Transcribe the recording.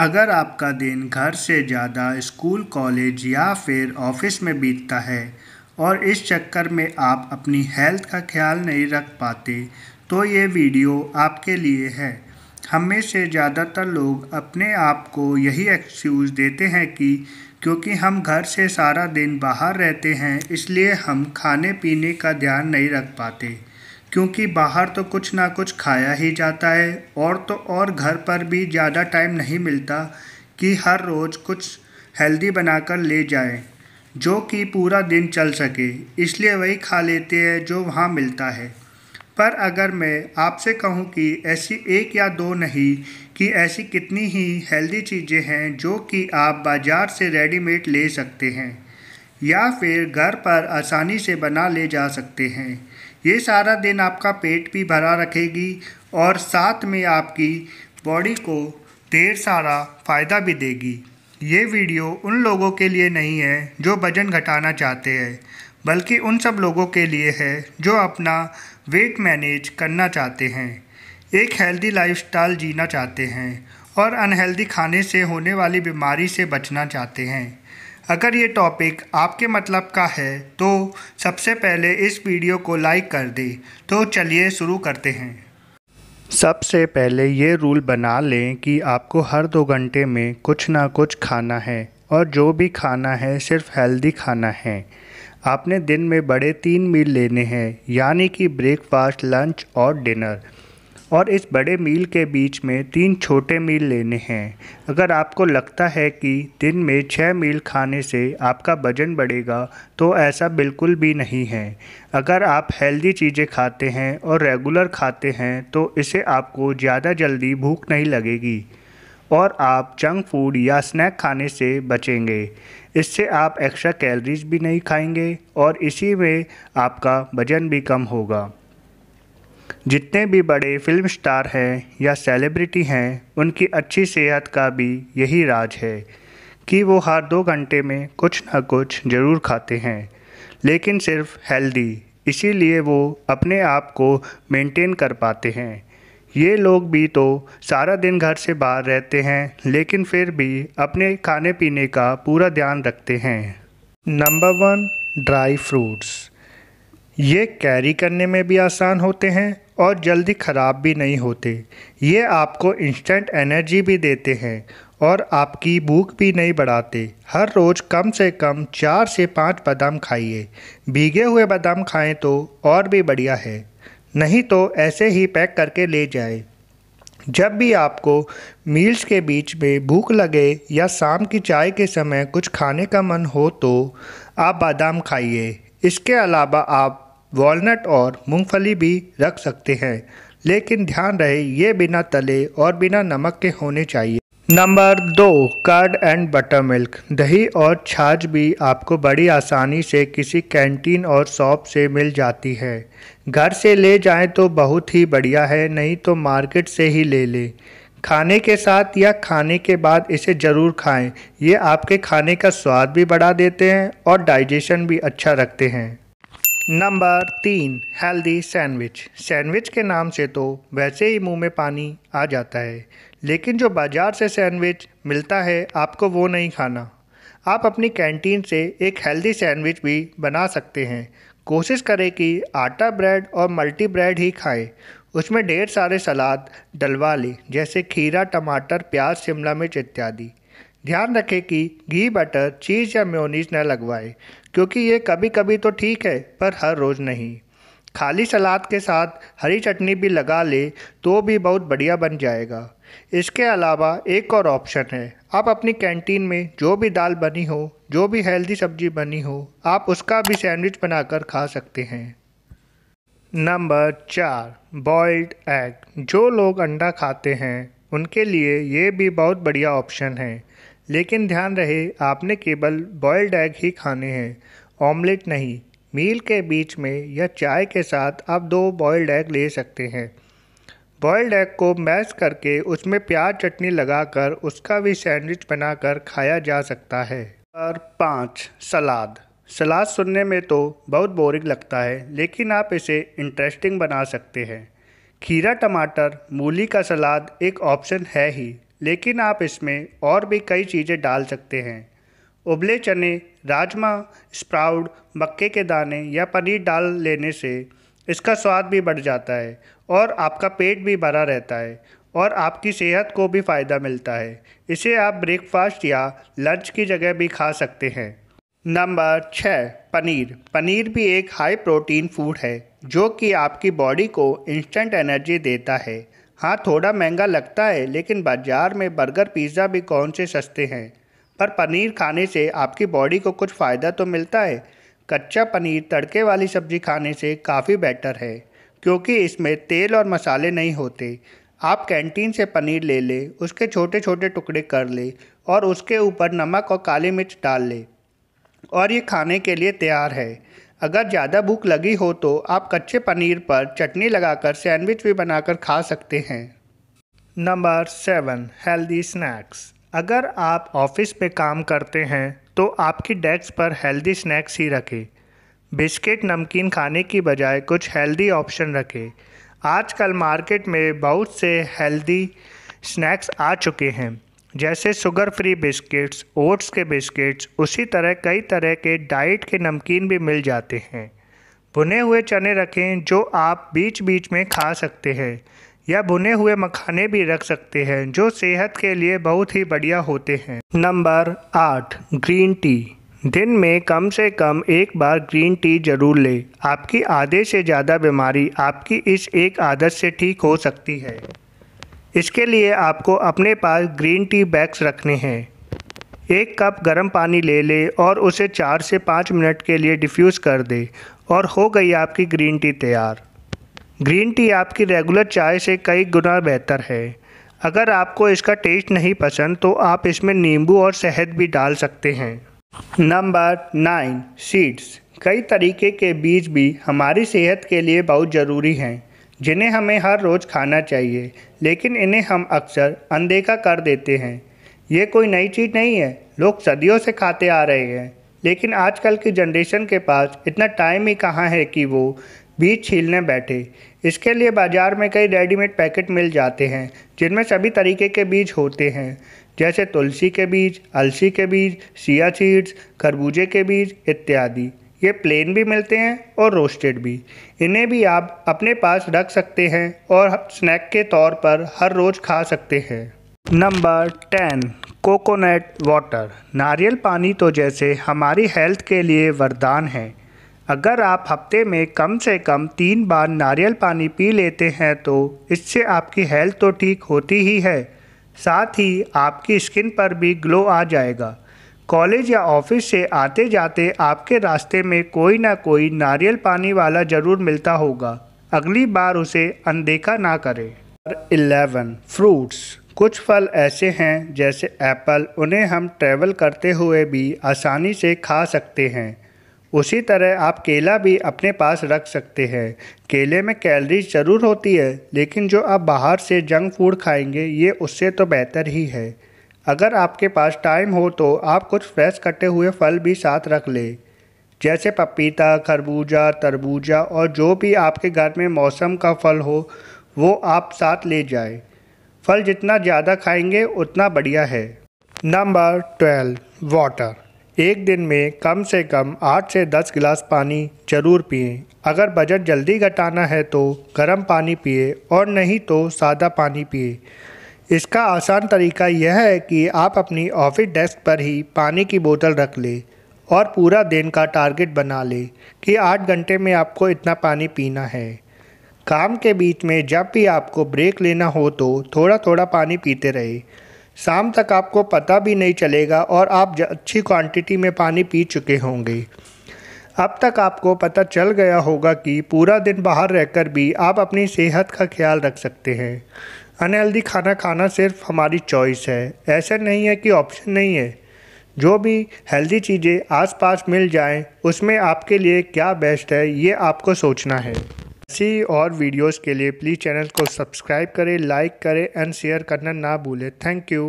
अगर आपका दिन घर से ज़्यादा स्कूल कॉलेज या फिर ऑफिस में बीतता है और इस चक्कर में आप अपनी हेल्थ का ख्याल नहीं रख पाते तो ये वीडियो आपके लिए है हम में से ज़्यादातर लोग अपने आप को यही एक्सक्यूज़ देते हैं कि क्योंकि हम घर से सारा दिन बाहर रहते हैं इसलिए हम खाने पीने का ध्यान नहीं रख पाते क्योंकि बाहर तो कुछ ना कुछ खाया ही जाता है और तो और घर पर भी ज़्यादा टाइम नहीं मिलता कि हर रोज़ कुछ हेल्दी बनाकर ले जाए जो कि पूरा दिन चल सके इसलिए वही खा लेते हैं जो वहाँ मिलता है पर अगर मैं आपसे कहूँ कि ऐसी एक या दो नहीं कि ऐसी कितनी ही हेल्दी चीज़ें हैं जो कि आप बाज़ार से रेडीमेड ले सकते हैं या फिर घर पर आसानी से बना ले जा सकते हैं ये सारा दिन आपका पेट भी भरा रखेगी और साथ में आपकी बॉडी को ढेर सारा फ़ायदा भी देगी ये वीडियो उन लोगों के लिए नहीं है जो वज़न घटाना चाहते हैं बल्कि उन सब लोगों के लिए है जो अपना वेट मैनेज करना चाहते हैं एक हेल्दी लाइफस्टाइल जीना चाहते हैं और अनहेल्दी खाने से होने वाली बीमारी से बचना चाहते हैं अगर ये टॉपिक आपके मतलब का है तो सबसे पहले इस वीडियो को लाइक कर दें तो चलिए शुरू करते हैं सबसे पहले ये रूल बना लें कि आपको हर दो घंटे में कुछ ना कुछ खाना है और जो भी खाना है सिर्फ हेल्दी खाना है आपने दिन में बड़े तीन मील लेने हैं यानी कि ब्रेकफास्ट लंच और डिनर और इस बड़े मील के बीच में तीन छोटे मील लेने हैं अगर आपको लगता है कि दिन में छः मील खाने से आपका वज़न बढ़ेगा तो ऐसा बिल्कुल भी नहीं है अगर आप हेल्दी चीज़ें खाते हैं और रेगुलर खाते हैं तो इसे आपको ज़्यादा जल्दी भूख नहीं लगेगी और आप जंक फूड या स्नैक खाने से बचेंगे इससे आप एक्स्ट्रा कैलरीज भी नहीं खाएंगे और इसी में आपका वज़न भी कम होगा जितने भी बड़े फिल्म स्टार हैं या सेलिब्रिटी हैं उनकी अच्छी सेहत का भी यही राज है कि वो हर दो घंटे में कुछ ना कुछ ज़रूर खाते हैं लेकिन सिर्फ हेल्दी इसीलिए वो अपने आप को मेंटेन कर पाते हैं ये लोग भी तो सारा दिन घर से बाहर रहते हैं लेकिन फिर भी अपने खाने पीने का पूरा ध्यान रखते हैं नंबर वन ड्राई फ्रूट्स ये कैरी करने में भी आसान होते हैं और जल्दी ख़राब भी नहीं होते ये आपको इंस्टेंट एनर्जी भी देते हैं और आपकी भूख भी नहीं बढ़ाते हर रोज़ कम से कम चार से पाँच बादाम खाइए भीगे हुए बादाम खाएं तो और भी बढ़िया है नहीं तो ऐसे ही पैक करके ले जाए जब भी आपको मील्स के बीच में भूख लगे या शाम की चाय के समय कुछ खाने का मन हो तो आप बादाम खाइए इसके अलावा आप वॉलनट और मूंगफली भी रख सकते हैं लेकिन ध्यान रहे ये बिना तले और बिना नमक के होने चाहिए नंबर दो कर्ड एंड बटर मिल्क दही और छाछ भी आपको बड़ी आसानी से किसी कैंटीन और शॉप से मिल जाती है घर से ले जाएं तो बहुत ही बढ़िया है नहीं तो मार्केट से ही ले लें खाने के साथ या खाने के बाद इसे ज़रूर खाएं ये आपके खाने का स्वाद भी बढ़ा देते हैं और डाइजेशन भी अच्छा रखते हैं नंबर तीन हेल्दी सैंडविच सैंडविच के नाम से तो वैसे ही मुंह में पानी आ जाता है लेकिन जो बाज़ार से सैंडविच मिलता है आपको वो नहीं खाना आप अपनी कैंटीन से एक हेल्दी सैंडविच भी बना सकते हैं कोशिश करें कि आटा ब्रेड और मल्टी ब्रेड ही खाएं उसमें ढेर सारे सलाद डलवा लें जैसे खीरा टमाटर प्याज शिमला मिर्च इत्यादि ध्यान रखें कि घी बटर चीज़ या म्योनीज न लगवाएं क्योंकि ये कभी कभी तो ठीक है पर हर रोज़ नहीं खाली सलाद के साथ हरी चटनी भी लगा ले तो भी बहुत बढ़िया बन जाएगा इसके अलावा एक और ऑप्शन है आप अपनी कैंटीन में जो भी दाल बनी हो जो भी हेल्दी सब्जी बनी हो आप उसका भी सैंडविच बनाकर खा सकते हैं नंबर चार बॉइल्ड एग जो लोग अंडा खाते हैं उनके लिए ये भी बहुत बढ़िया ऑप्शन है लेकिन ध्यान रहे आपने केवल बॉयल्ड एग ही खाने हैं ऑमलेट नहीं मील के बीच में या चाय के साथ आप दो बॉयल्ड एग ले सकते हैं बॉयल्ड एग को मैश करके उसमें प्याज चटनी लगाकर उसका भी सैंडविच बनाकर खाया जा सकता है और पाँच सलाद सलाद सुनने में तो बहुत बोरिंग लगता है लेकिन आप इसे इंटरेस्टिंग बना सकते हैं खीरा टमाटर मूली का सलाद एक ऑप्शन है ही लेकिन आप इसमें और भी कई चीज़ें डाल सकते हैं उबले चने राजमा स्प्राउड मक्के के दाने या पनीर डाल लेने से इसका स्वाद भी बढ़ जाता है और आपका पेट भी भरा रहता है और आपकी सेहत को भी फ़ायदा मिलता है इसे आप ब्रेकफास्ट या लंच की जगह भी खा सकते हैं नंबर छः पनीर पनीर भी एक हाई प्रोटीन फूड है जो कि आपकी बॉडी को इंस्टेंट एनर्जी देता है हाँ थोड़ा महंगा लगता है लेकिन बाजार में बर्गर पिज़्ज़ा भी कौन से सस्ते हैं पर पनीर खाने से आपकी बॉडी को कुछ फ़ायदा तो मिलता है कच्चा पनीर तड़के वाली सब्ज़ी खाने से काफ़ी बेटर है क्योंकि इसमें तेल और मसाले नहीं होते आप कैंटीन से पनीर ले ले उसके छोटे छोटे टुकड़े कर ले और उसके ऊपर नमक और काली मिर्च डाल ले और ये खाने के लिए तैयार है अगर ज़्यादा भूख लगी हो तो आप कच्चे पनीर पर चटनी लगाकर सैंडविच भी बनाकर खा सकते हैं नंबर सेवन हेल्दी स्नैक्स अगर आप ऑफिस में काम करते हैं तो आपकी डेस्क पर हेल्दी स्नैक्स ही रखें बिस्किट नमकीन खाने की बजाय कुछ हेल्दी ऑप्शन रखें आजकल मार्केट में बहुत से हेल्दी स्नैक्स आ चुके हैं जैसे शुगर फ्री बिस्किट्स ओट्स के बिस्किट्स उसी तरह कई तरह के डाइट के नमकीन भी मिल जाते हैं भुने हुए चने रखें जो आप बीच बीच में खा सकते हैं या भुने हुए मखाने भी रख सकते हैं जो सेहत के लिए बहुत ही बढ़िया होते हैं नंबर आठ ग्रीन टी दिन में कम से कम एक बार ग्रीन टी जरूर लें आपकी आधे से ज़्यादा बीमारी आपकी इस एक आदत से ठीक हो सकती है इसके लिए आपको अपने पास ग्रीन टी बैग्स रखने हैं एक कप गर्म पानी ले ले और उसे चार से पाँच मिनट के लिए डिफ्यूज़ कर दे और हो गई आपकी ग्रीन टी तैयार ग्रीन टी आपकी रेगुलर चाय से कई गुना बेहतर है अगर आपको इसका टेस्ट नहीं पसंद तो आप इसमें नींबू और शहद भी डाल सकते हैं नंबर नाइन सीड्स कई तरीके के बीज भी हमारी सेहत के लिए बहुत ज़रूरी हैं जिन्हें हमें हर रोज़ खाना चाहिए लेकिन इन्हें हम अक्सर अनदेखा कर देते हैं ये कोई नई चीज़ नहीं है लोग सदियों से खाते आ रहे हैं लेकिन आजकल की जनरेशन के पास इतना टाइम ही कहाँ है कि वो बीज छीलने बैठे इसके लिए बाज़ार में कई रेडीमेड पैकेट मिल जाते हैं जिनमें सभी तरीके के बीज होते हैं जैसे तुलसी के बीज अलसी के बीज सिया सीड्स खरबूजे के बीज इत्यादि ये प्लेन भी मिलते हैं और रोस्टेड भी इन्हें भी आप अपने पास रख सकते हैं और स्नैक के तौर पर हर रोज़ खा सकते हैं नंबर टेन कोकोनट वाटर नारियल पानी तो जैसे हमारी हेल्थ के लिए वरदान है अगर आप हफ्ते में कम से कम तीन बार नारियल पानी पी लेते हैं तो इससे आपकी हेल्थ तो ठीक होती ही है साथ ही आपकी स्किन पर भी ग्लो आ जाएगा कॉलेज या ऑफिस से आते जाते आपके रास्ते में कोई ना कोई नारियल पानी वाला ज़रूर मिलता होगा अगली बार उसे अनदेखा ना करें इलेवन फ्रूट्स कुछ फल ऐसे हैं जैसे एप्पल उन्हें हम ट्रैवल करते हुए भी आसानी से खा सकते हैं उसी तरह आप केला भी अपने पास रख सकते हैं केले में कैलरीज ज़रूर होती है लेकिन जो आप बाहर से जंक फूड खाएंगे ये उससे तो बेहतर ही है अगर आपके पास टाइम हो तो आप कुछ फ्रेश कटे हुए फल भी साथ रख लें जैसे पपीता खरबूजा तरबूजा और जो भी आपके घर में मौसम का फल हो वो आप साथ ले जाए फल जितना ज़्यादा खाएंगे उतना बढ़िया है नंबर ट्वेल्व वाटर एक दिन में कम से कम आठ से दस गिलास पानी ज़रूर पिएं अगर बजट जल्दी घटाना है तो गर्म पानी पिए और नहीं तो सादा पानी पिए इसका आसान तरीका यह है कि आप अपनी ऑफिस डेस्क पर ही पानी की बोतल रख लें और पूरा दिन का टारगेट बना लें कि आठ घंटे में आपको इतना पानी पीना है काम के बीच में जब भी आपको ब्रेक लेना हो तो थोड़ा थोड़ा पानी पीते रहे शाम तक आपको पता भी नहीं चलेगा और आप अच्छी क्वांटिटी में पानी पी चुके होंगे अब तक आपको पता चल गया होगा कि पूरा दिन बाहर रहकर भी आप अपनी सेहत का ख्याल रख सकते हैं अनहेल्दी खाना खाना सिर्फ हमारी चॉइस है ऐसा नहीं है कि ऑप्शन नहीं है जो भी हेल्दी चीज़ें आसपास मिल जाएं उसमें आपके लिए क्या बेस्ट है ये आपको सोचना है ऐसी और वीडियोस के लिए प्लीज़ चैनल को सब्सक्राइब करें लाइक करें एंड शेयर करना ना भूलें थैंक यू